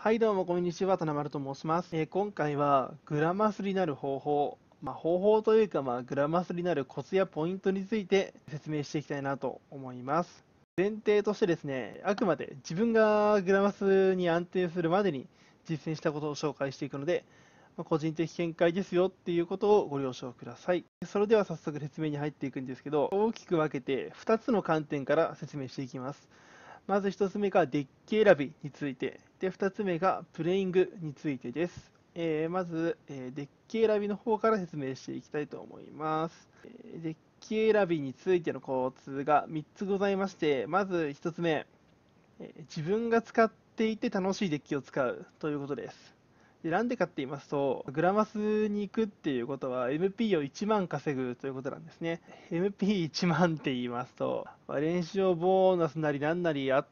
はいどうもこんにちは、田丸と申します、えー、今回はグラマスになる方法、まあ、方法というか、まあ、グラマスになるコツやポイントについて説明していきたいなと思います。前提としてですね、あくまで自分がグラマスに安定するまでに実践したことを紹介していくので、まあ、個人的見解ですよっていうことをご了承ください。それでは早速説明に入っていくんですけど、大きく分けて2つの観点から説明していきます。まず1つ目がデッキ選びについて、で2つ目がプレイングについてです。えー、まず、えー、デッキ選びの方から説明していきたいと思います。えデッキ選びについての交通が3つございまして、まず1つ目、え自分が使っていて楽しいデッキを使うということです。で、なんでかって言いますと、グラマスに行くっていうことは、MP を1万稼ぐということなんですね。MP1 万って言いますと、まあ、練習ボーナスなりなんなりあ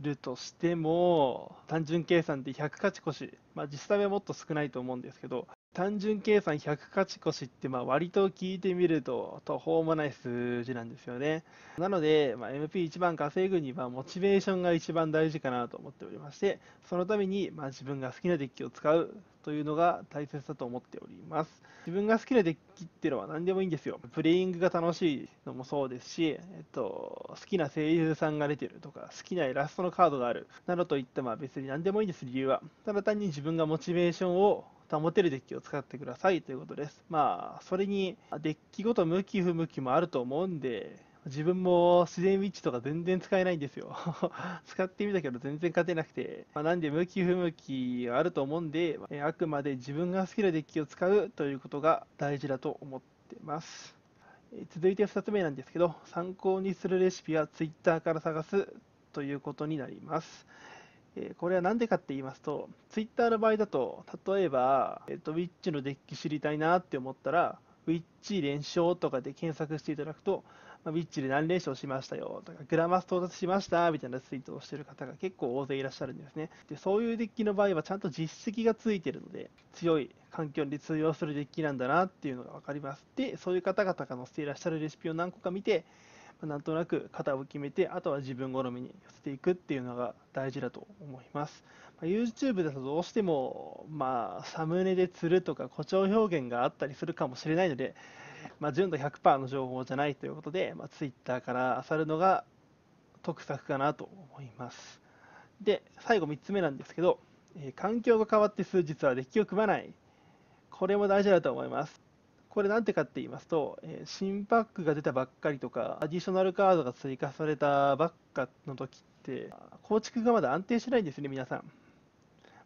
るとしても、単純計算で100勝ち越し、まあ、実際はもっと少ないと思うんですけど、単純計算100勝ち越しって、まあ、割と聞いてみると途方もない数字なんですよね。なので、まあ、MP1 番稼ぐにはモチベーションが一番大事かなと思っておりまして、そのために、まあ、自分が好きなデッキを使うというのが大切だと思っております。自分が好きなデッキっていうのは何でもいいんですよ。プレイングが楽しいのもそうですし、えっと、好きな声優さんが出てるとか、好きなイラストのカードがあるなどといった、まあ、別に何でもいいです、理由は。ただ単に自分がモチベーションを保てるデッキを使ってくださいということです。まあ、それに、デッキごと向き不向きもあると思うんで、自分も自然ウィッチとか全然使えないんですよ 使ってみたけど全然勝てなくて、まあ、なんで向き不向きあると思うんで、えあくまで自分が好きなデッキを使うということが大事だと思ってます。え続いて2つ目なんですけど、参考にするレシピは Twitter から探すということになります。えこれは何でかって言いますと、ツイッターの場合だと、例えば、えっ、と、ウィッチのデッキ知りたいなって思ったら、ウィッチ連勝とかで検索していただくと、まウィッチで何連勝しましたよとか、グラマス到達しましたみたいなツイートをしてる方が結構大勢いらっしゃるんですね。で、そういうデッキの場合はちゃんと実績がついてるので、強い環境に通用するデッキなんだなっていうのが分かります。で、そういう方々が載せていらっしゃるレシピを何個か見て、なんとなく型を決めて、あとは自分好みに寄せていくっていうのが大事だと思います。ま YouTube だとどうしても、まあ、サムネで釣るとか誇張表現があったりするかもしれないので、まあ、純度100%の情報じゃないということで、まあ、Twitter から漁るのが得策かなと思います。で、最後3つ目なんですけど、えー、環境が変わって数日はデッキを組まない。これも大事だと思います。これなんてかって言いますと、え新パックが出たばっかりとか、アディショナルカードが追加されたばっかの時って、構築がまだ安定してないんですね、皆さ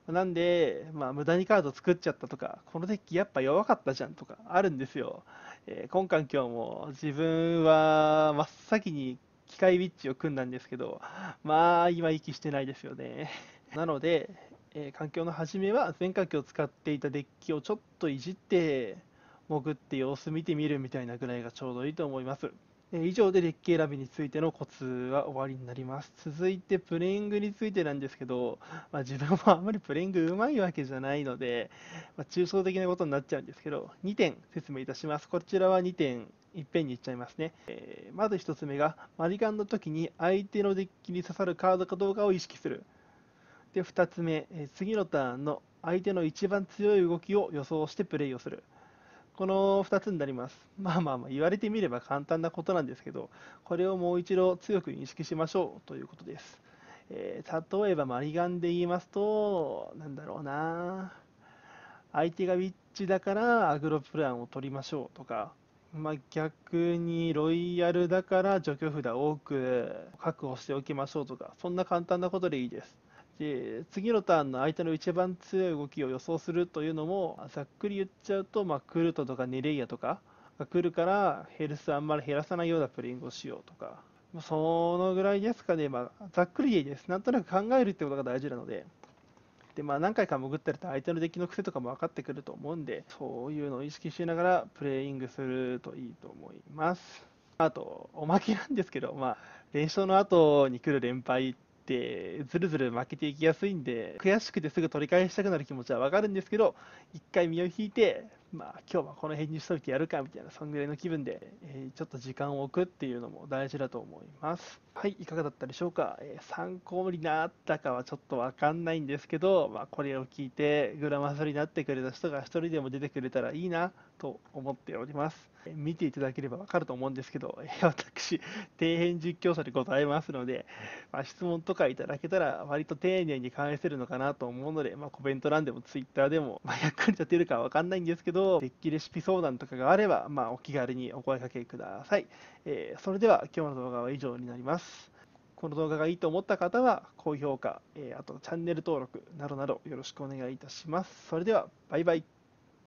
ん。なんで、まあ、無駄にカード作っちゃったとか、このデッキやっぱ弱かったじゃんとか、あるんですよ。えー、今環境も自分は真っ先に機械ウィッチを組んだんですけど、まあ、今息してないですよね。なので、えー、環境の初めは全環境を使っていたデッキをちょっといじって、潜って様子見てみるみたいなぐらいがちょうどいいと思います。以上でデッキ選びについてのコツは終わりになります。続いてプレイングについてなんですけど、まあ、自分もあんまりプレイングうまいわけじゃないので、まあ、抽象的なことになっちゃうんですけど、2点説明いたします。こちらは2点いっぺんにいっちゃいますね。えー、まず1つ目が、マリカンの時に相手のデッキに刺さるカードかどうかを意識する。で、2つ目、え次のターンの相手の一番強い動きを予想してプレイをする。この2つになります。まあまあまあ言われてみれば簡単なことなんですけど、これをもう一度強く認識しましょうということです。えー、例えばマリガンで言いますと、なんだろうな。相手がウィッチだからアグロプランを取りましょうとか、まあ、逆にロイヤルだから除去札多く確保しておきましょうとか、そんな簡単なことでいいです。で次のターンの相手の一番強い動きを予想するというのもざっくり言っちゃうと、まあ、クルトとかネレイヤとかが来るからヘルスあんまり減らさないようなプレイングをしようとかそのぐらいですかね、まあ、ざっくりでいいですなんとなく考えるってことが大事なのでで、まあ、何回か潜ったりと相手のデッキの癖とかも分かってくると思うんでそういうのを意識しながらプレイングするといいと思いますあとおまけなんですけど、まあ、連勝の後に来る連敗ってずるずる負けていきやすいんで悔しくてすぐ取り返したくなる気持ちは分かるんですけど一回身を引いてまあ、今日はこの辺にしといてやるかみたいな、そんぐらいの気分で、えー、ちょっと時間を置くっていうのも大事だと思います。はい、いかがだったでしょうか。えー、参考になったかはちょっとわかんないんですけど、まあ、これを聞いてグラマソになってくれた人が一人でも出てくれたらいいなと思っております。えー、見ていただければわかると思うんですけど、えー、私、底辺実況者でございますので、まあ、質問とかいただけたら割と丁寧に返せるのかなと思うので、まあ、コメント欄でも Twitter でも、まあ、役に立てるかわかんないんですけど、と、デッキレシピ相談とかがあれば、まあ、お気軽にお声掛けください。えー、それでは、今日の動画は以上になります。この動画がいいと思った方は、高評価、えー、あとチャンネル登録などなどよろしくお願いいたします。それでは、バイバイ。